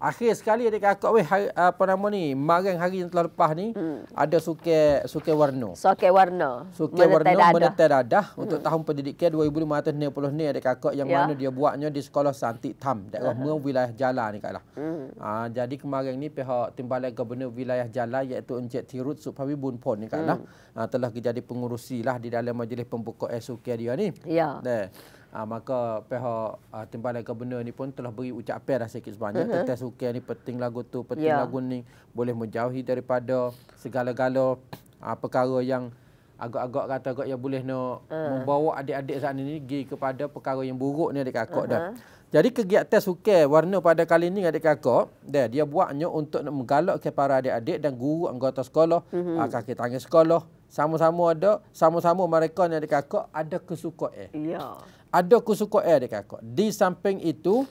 Akhir sekali adik kakak weh hari, apa nama ni? Maran hari yang telah lepas ni hmm. ada suke suke warna. Suke warna. Suke warna menetai dadah hmm. untuk tahun pendidikan 2560 ni ada kakak yang yeah. mana dia buatnya di sekolah Santik Tam daerah uh-huh. wilayah Jala ni kaklah. Hmm. Uh, jadi kemarin ni pihak Timbalan Gubernur wilayah Jala iaitu Encik Tirut Supawi Bunpon ni kaklah hmm. uh, telah jadi pengurusilah di dalam majlis pembuka SUK dia ni. Ya. Yeah. Ha, maka pihak uh, timbalan gubernur ni pun telah beri ucapan dah sikit sebenarnya. Mm-hmm. Tetes ukir ni penting lagu tu, penting yeah. lagu ni. Boleh menjauhi daripada segala-gala uh, perkara yang agak-agak kata agak yang boleh nak uh. membawa adik-adik saat ini pergi kepada perkara yang buruk ni adik kakak uh-huh. dah. Ah. Jadi kegiatan sukar warna pada kali ini adik kakak dah dia buatnya untuk nak menggalak kepada adik-adik dan guru anggota sekolah, uh-huh. kaki tangan sekolah, sama-sama ada, sama-sama mereka ni adik kakak ada kesukaan. Eh. Ya. Ada kesukaan eh, adik kakak. Di samping itu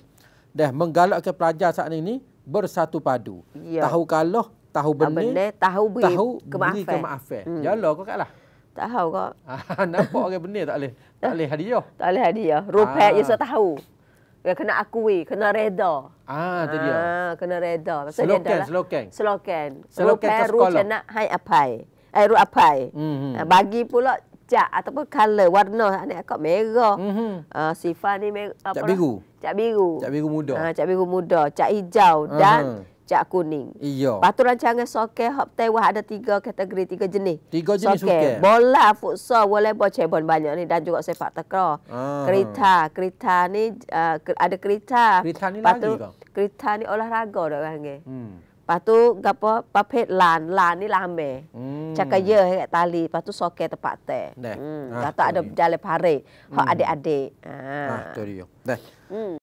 dah menggalak ke pelajar saat ini bersatu padu. Ya. Tahu kalah, tahu benar, tahu beri, tahu kemaafan. Hmm. Ya Allah, kau kalah. Tak tahu kok. Ah, nampak orang benar tak boleh. Eh, tak boleh hadiah. Tak boleh hadiah. Rupiah ha. saya tahu. Ya, kena akui, kena reda. Ah, ha, dia. Ah, kena reda. Maksudnya slokan, slokan. Slokan. Slokan ke sekolah. Rupiah nak hai apai. Eh, ru apai. Mm-hmm. Bagi pula cak ataupun color warna anak aku merah. mm sifat ni merah. Cak biru. Cak biru. Cak biru muda. Ha, cak biru muda. Cak hijau dan mhm. Cak kuning. Iya. Patu rancangan soke hop tewah ada tiga kategori, tiga jenis. Tiga jenis soke. Bola, futsal, boleh buat cebon banyak ni dan juga sepak takraw. Ah. Kereta, kereta ni uh, ada kereta. Kereta ni Patu, lagi ke? Kereta ni olahraga dah kan ni. Hmm. Lepas tu, apa, papet lan, lan ni lame. Hmm. Cakap ya, kat tali. Patu tu, soke tepat teh. Hmm. Ah, Kata ada jalan pare. Hak hmm. adik-adik. Ah, ah tu dia. Dah. Hmm.